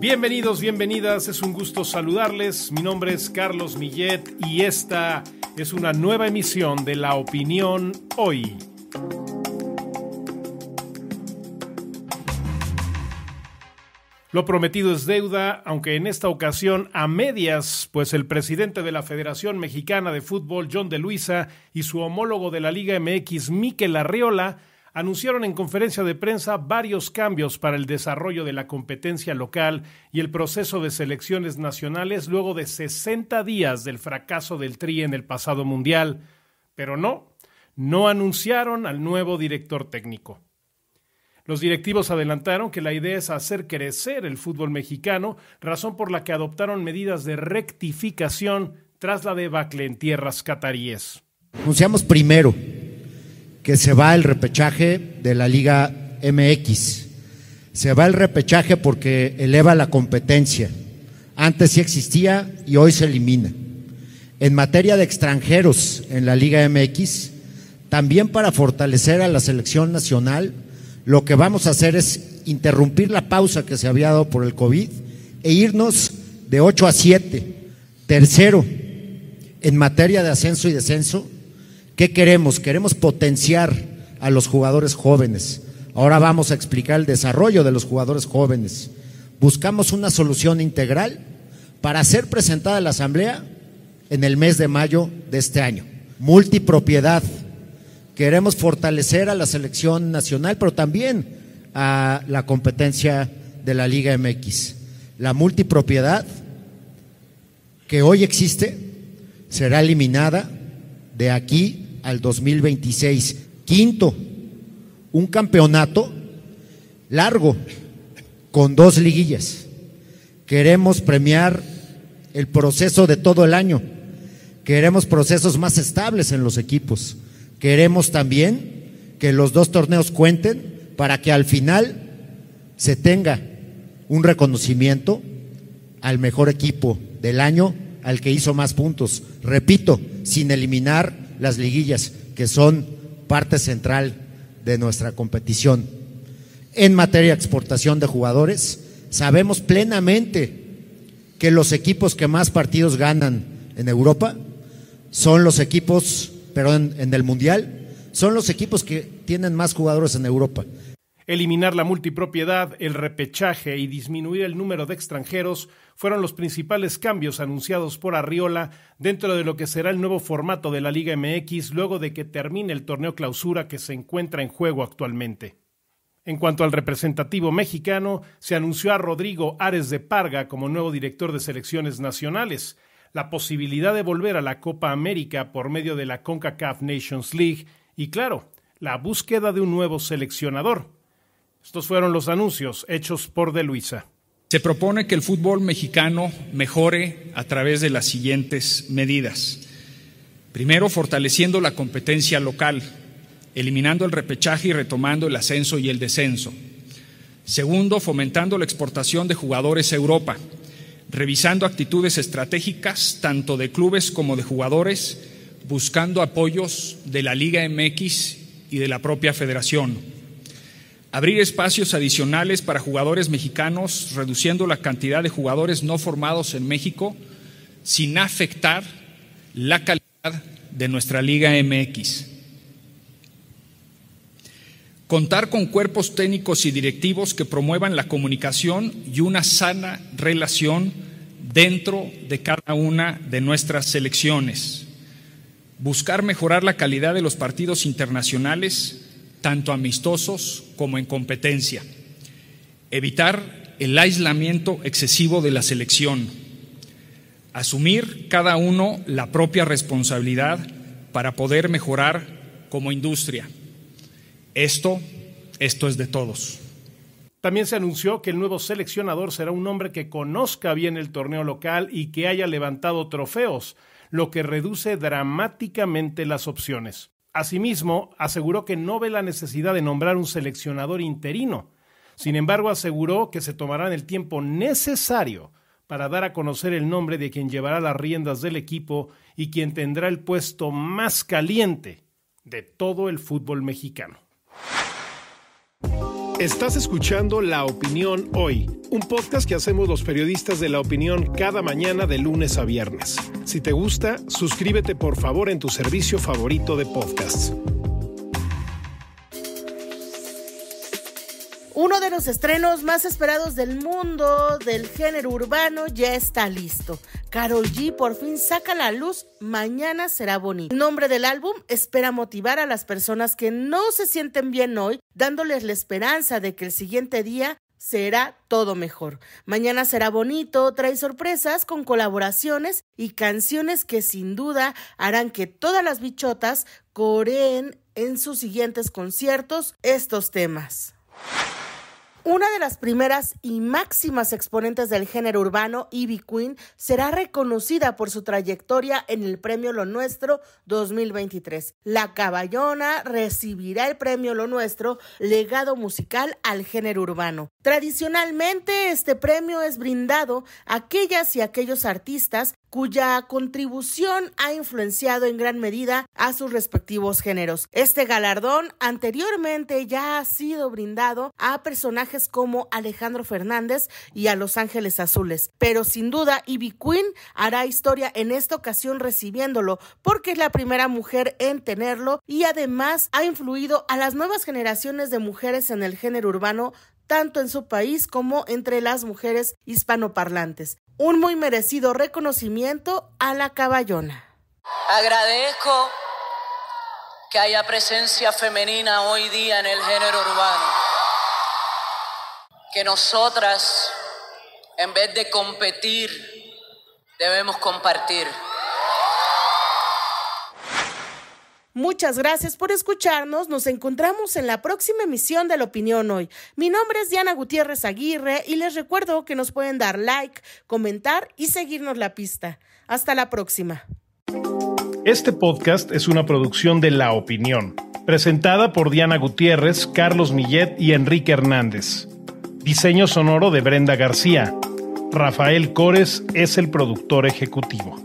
Bienvenidos, bienvenidas, es un gusto saludarles. Mi nombre es Carlos Millet y esta es una nueva emisión de La Opinión Hoy. Lo prometido es deuda, aunque en esta ocasión a medias, pues el presidente de la Federación Mexicana de Fútbol, John de Luisa, y su homólogo de la Liga MX, Miquel Arriola, anunciaron en conferencia de prensa varios cambios para el desarrollo de la competencia local y el proceso de selecciones nacionales luego de 60 días del fracaso del TRI en el pasado mundial. Pero no, no anunciaron al nuevo director técnico. Los directivos adelantaron que la idea es hacer crecer el fútbol mexicano, razón por la que adoptaron medidas de rectificación tras la debacle en tierras cataríes. Anunciamos primero que se va el repechaje de la Liga MX. Se va el repechaje porque eleva la competencia. Antes sí existía y hoy se elimina. En materia de extranjeros en la Liga MX, también para fortalecer a la selección nacional, lo que vamos a hacer es interrumpir la pausa que se había dado por el COVID e irnos de 8 a 7. Tercero, en materia de ascenso y descenso, ¿Qué queremos? Queremos potenciar a los jugadores jóvenes. Ahora vamos a explicar el desarrollo de los jugadores jóvenes. Buscamos una solución integral para ser presentada a la Asamblea en el mes de mayo de este año. Multipropiedad. Queremos fortalecer a la selección nacional, pero también a la competencia de la Liga MX. La multipropiedad que hoy existe será eliminada de aquí al 2026. Quinto, un campeonato largo con dos liguillas. Queremos premiar el proceso de todo el año. Queremos procesos más estables en los equipos. Queremos también que los dos torneos cuenten para que al final se tenga un reconocimiento al mejor equipo del año, al que hizo más puntos. Repito, sin eliminar las liguillas, que son parte central de nuestra competición. En materia de exportación de jugadores, sabemos plenamente que los equipos que más partidos ganan en Europa son los equipos, perdón, en el Mundial, son los equipos que tienen más jugadores en Europa. Eliminar la multipropiedad, el repechaje y disminuir el número de extranjeros fueron los principales cambios anunciados por Arriola dentro de lo que será el nuevo formato de la Liga MX luego de que termine el torneo clausura que se encuentra en juego actualmente. En cuanto al representativo mexicano, se anunció a Rodrigo Ares de Parga como nuevo director de selecciones nacionales, la posibilidad de volver a la Copa América por medio de la CONCACAF Nations League y, claro, la búsqueda de un nuevo seleccionador. Estos fueron los anuncios hechos por De Luisa. Se propone que el fútbol mexicano mejore a través de las siguientes medidas. Primero, fortaleciendo la competencia local, eliminando el repechaje y retomando el ascenso y el descenso. Segundo, fomentando la exportación de jugadores a Europa, revisando actitudes estratégicas tanto de clubes como de jugadores, buscando apoyos de la Liga MX y de la propia federación abrir espacios adicionales para jugadores mexicanos, reduciendo la cantidad de jugadores no formados en México, sin afectar la calidad de nuestra Liga MX. Contar con cuerpos técnicos y directivos que promuevan la comunicación y una sana relación dentro de cada una de nuestras selecciones. Buscar mejorar la calidad de los partidos internacionales tanto amistosos como en competencia. Evitar el aislamiento excesivo de la selección. Asumir cada uno la propia responsabilidad para poder mejorar como industria. Esto, esto es de todos. También se anunció que el nuevo seleccionador será un hombre que conozca bien el torneo local y que haya levantado trofeos, lo que reduce dramáticamente las opciones. Asimismo, aseguró que no ve la necesidad de nombrar un seleccionador interino. Sin embargo, aseguró que se tomarán el tiempo necesario para dar a conocer el nombre de quien llevará las riendas del equipo y quien tendrá el puesto más caliente de todo el fútbol mexicano. Estás escuchando La Opinión Hoy, un podcast que hacemos los periodistas de la opinión cada mañana de lunes a viernes. Si te gusta, suscríbete por favor en tu servicio favorito de podcast. Uno de los estrenos más esperados del mundo del género urbano ya está listo. Carol G por fin saca la luz Mañana será bonito. El nombre del álbum espera motivar a las personas que no se sienten bien hoy, dándoles la esperanza de que el siguiente día será todo mejor. Mañana será bonito, trae sorpresas con colaboraciones y canciones que sin duda harán que todas las bichotas coreen en sus siguientes conciertos estos temas. Una de las primeras y máximas exponentes del género urbano, Ivy Queen, será reconocida por su trayectoria en el Premio Lo Nuestro 2023. La caballona recibirá el Premio Lo Nuestro, legado musical al género urbano. Tradicionalmente, este premio es brindado a aquellas y aquellos artistas cuya contribución ha influenciado en gran medida a sus respectivos géneros. Este galardón anteriormente ya ha sido brindado a personajes como Alejandro Fernández y a Los Ángeles Azules. Pero sin duda, Ivy Queen hará historia en esta ocasión recibiéndolo, porque es la primera mujer en tenerlo y además ha influido a las nuevas generaciones de mujeres en el género urbano tanto en su país como entre las mujeres hispanoparlantes. Un muy merecido reconocimiento a la caballona. Agradezco que haya presencia femenina hoy día en el género urbano nosotras, en vez de competir, debemos compartir. Muchas gracias por escucharnos. Nos encontramos en la próxima emisión de La Opinión Hoy. Mi nombre es Diana Gutiérrez Aguirre y les recuerdo que nos pueden dar like, comentar y seguirnos la pista. Hasta la próxima. Este podcast es una producción de La Opinión, presentada por Diana Gutiérrez, Carlos Millet y Enrique Hernández. Diseño sonoro de Brenda García. Rafael Cores es el productor ejecutivo.